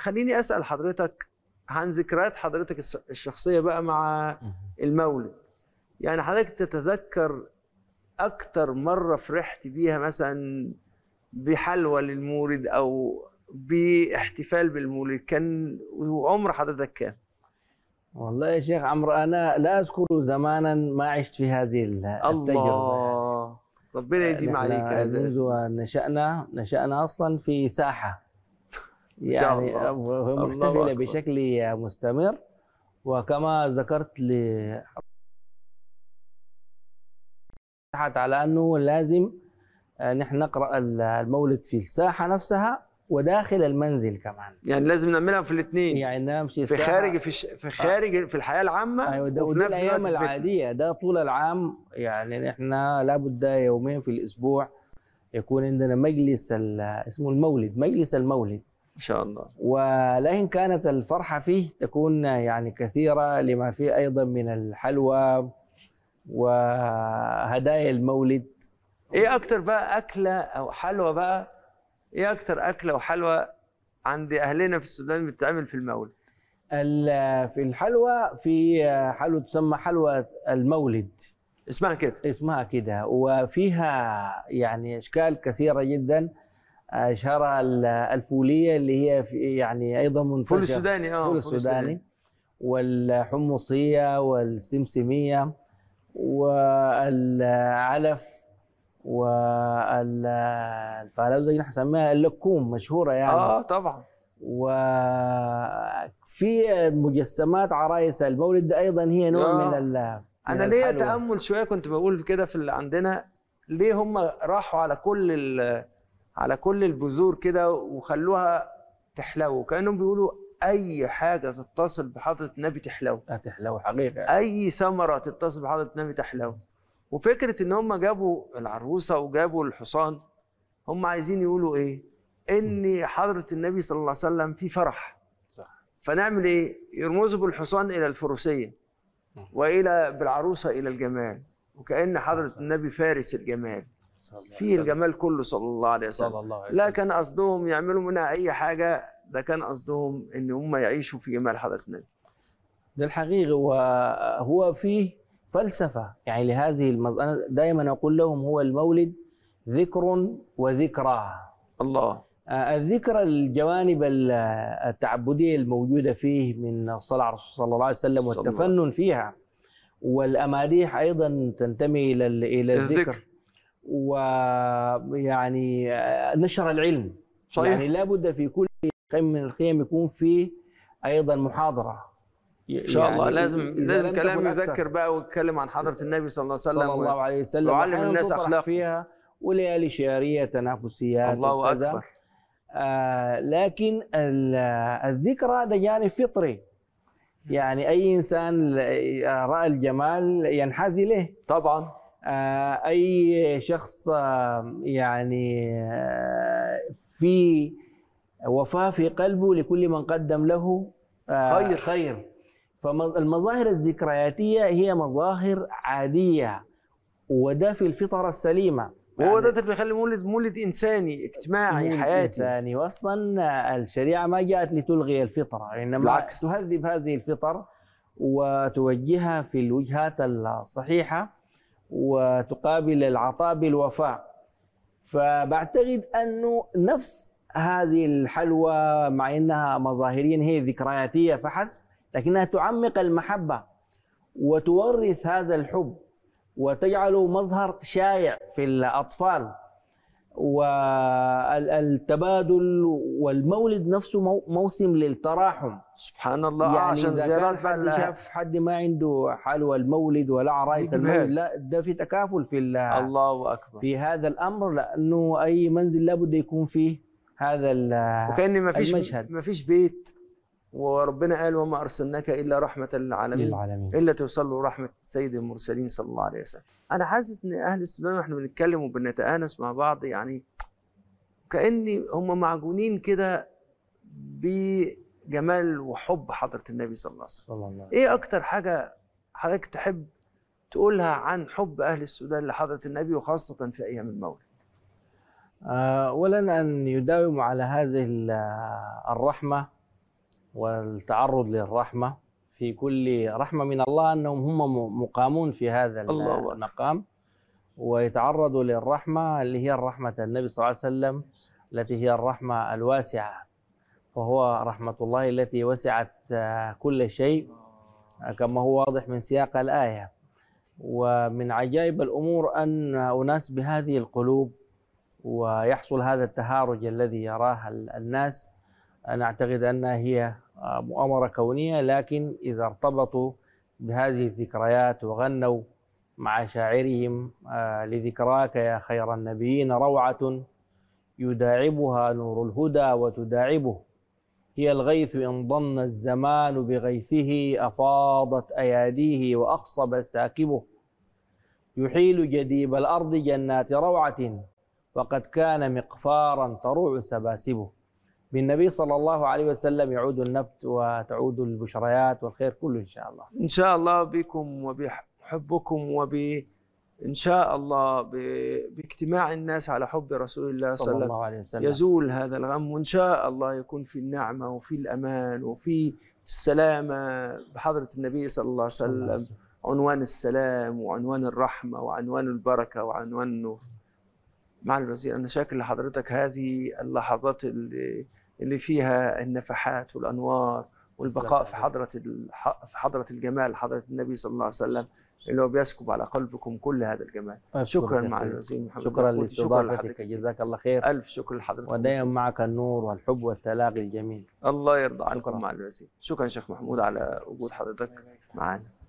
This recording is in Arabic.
خليني اسال حضرتك عن ذكريات حضرتك الشخصيه بقى مع المولد يعني حضرتك تتذكر اكتر مره فرحت بيها مثلا بحلوى للمولد او باحتفال بالمولد كان وعمر حضرتك كام؟ والله يا شيخ عمرو انا لا اذكر زمانا ما عشت في هذه التجربه الله ربنا يديم عليك هذا منذ نشانا نشانا اصلا في ساحه يعني محتفله بشكل مستمر وكما ذكرت ل على انه لازم آه، نحن نقرا المولد في الساحه نفسها وداخل المنزل كمان يعني لازم نعملها في الاثنين يعني نمشي في خارج في ش... في خارج في الحياه العامه ايوه ده وفي نفس الايام العاديه ده طول العام يعني نحن لابد يومين في الاسبوع يكون عندنا مجلس اسمه المولد مجلس المولد ان شاء الله ولكن كانت الفرحه فيه تكون يعني كثيره لما فيه ايضا من الحلوى وهدايا المولد ايه اكتر بقى اكله او حلوى بقى ايه اكتر اكله وحلوى عند اهلنا في السودان بتتعمل في المولد في الحلوى في حلوى تسمى حلوى المولد اسمها كده اسمها كده وفيها يعني اشكال كثيره جدا شارع الفوليه اللي هي في يعني ايضا منتشره فول السوداني اه فول السوداني والحمصيه والسمسميه والعلف والفعلاوز اللي احنا سميها اللكوم مشهوره يعني اه طبعا وفي مجسمات عرايس المولد ايضا هي نوع آه. من ال انا ليا تامل شويه كنت بقول كده في اللي عندنا ليه هم راحوا على كل على كل البذور كده وخلوها تحلو كانهم بيقولوا اي حاجه تتصل بحضره النبي تحلو هتحلو حقيقه اي ثمره تتصل بحضره النبي تحلو وفكره ان هم جابوا العروسه وجابوا الحصان هم عايزين يقولوا ايه ان حضره النبي صلى الله عليه وسلم في فرح صح فنعمل ايه يرمزوا بالحصان الى الفروسيه والى بالعروسه الى الجمال وكان حضره النبي فارس الجمال فيه الجمال كله صلى الله عليه وسلم صلى الله عليه وسلم. لا كان قصدهم يعملوا منها اي حاجه ده كان قصدهم ان هم يعيشوا في جمال حضره النبي ده الحقيقي وهو فيه فلسفه يعني لهذه المز... انا دائما اقول لهم هو المولد ذكر وذكرى الله آه، الذكرى الجوانب التعبديه الموجوده فيه من صلاه على الرسول صلى الله عليه وسلم والتفنن فيها والاماديح ايضا تنتمي الى الى الذكر ويعني نشر العلم صحيح يعني لابد في كل قيم من القيم يكون في ايضا محاضره ان شاء يعني الله لازم لازم كلام يذكر بقى ويتكلم عن حضره النبي صلى الله عليه وسلم صلى الله عليه وسلم وعلم الناس اخلاق فيها وليالي شعريه تنافسيات الله اكبر آه لكن الذكرى ده جانب فطري يعني اي انسان آه، راى الجمال ينحاز اليه طبعا آه، اي شخص آه، يعني آه، في وفاء في قلبه لكل من قدم له خير خير فالمظاهر الذكرياتيه هي مظاهر عاديه وده في الفطره السليمه يعني هو ده بيخلي مولد مولد انساني اجتماعي مولد حياتي انساني واصلا الشريعه ما جاءت لتلغي الفطره انما بالعكس. تهذب هذه الفطر وتوجهها في الوجهات الصحيحه وتقابل العطاء بالوفاء فبعتقد أنه نفس هذه الحلوى مع أنها مظاهريا هي ذكرياتية فحسب لكنها تعمق المحبة وتورث هذا الحب وتجعله مظهر شائع في الأطفال والتبادل والمولد نفسه موسم للتراحم سبحان الله آه، يعني عشان زيارات حد شاف حد ما عنده حلوى المولد ولا عرايس المولد لا ده في تكافل في الله اكبر في هذا الامر لانه اي منزل لابد يكون فيه هذا وكان ما فيش المشهد ما فيش بيت وربنا قال وما ارسلناك الا رحمه للعالمين للعالمين الا توصلوا رحمه سيد المرسلين صلى الله عليه وسلم انا حاسس ان اهل السودان واحنا بنتكلم وبنتانس مع بعض يعني كاني هم معجونين كده بجمال وحب حضره النبي صلى الله عليه وسلم ايه اكتر حاجه حضرتك تحب تقولها عن حب اهل السودان لحضره النبي وخاصه في ايام المولد آه، اولا ان يداوموا على هذه الرحمه والتعرض للرحمه في كل رحمه من الله انهم هم مقامون في هذا الله المقام ويتعرضوا للرحمه اللي هي الرحمه النبي صلى الله عليه وسلم التي هي الرحمه الواسعه فهو رحمه الله التي وسعت آه، كل شيء آه، كما هو واضح من سياق الايه ومن عجائب الامور ان اناس بهذه القلوب ويحصل هذا التهارج الذي يراه الناس أنا أعتقد أنها هي آه، مؤامرة كونية لكن إذا ارتبطوا بهذه الذكريات وغنوا مع شاعرهم آه، لذكراك يا خير النبيين روعة يداعبها نور الهدى وتداعبه هي الغيث إن ضن الزمان بغيثه أفاضت أياديه وأخصب ساكبه يحيل جديب الأرض جنات روعة وقد كان مقفارا تروع سباسبه بالنبي صلى الله عليه وسلم يعود النبت وتعود البشريات والخير كله إن شاء الله إن شاء الله بكم وبحبكم وب إن شاء الله ب... باجتماع الناس على حب رسول الله صلى, صلى الله عليه وسلم يزول هذا الغم وإن شاء الله يكون في النعمة وفي الأمان وفي السلامة بحضرة النبي صلى الله عليه وسلم عنوان السلام وعنوان الرحمة وعنوان البركة وعنوان النور مع الوزير أنا شاكر لحضرتك هذه اللحظات اللي اللي فيها النفحات والانوار والبقاء في حضره في حضره الجمال حضره النبي صلى الله عليه وسلم اللي هو بيسكب على قلبكم كل هذا الجمال شكرا مع الوزير محمد شكرا لاستضافتك جزاك الله خير الف شكر لحضرتك ودائما معك النور والحب والتلاقي الجميل الله يرضى عنكم مع الوزير شكرا شيخ محمود على وجود حضرتك معنا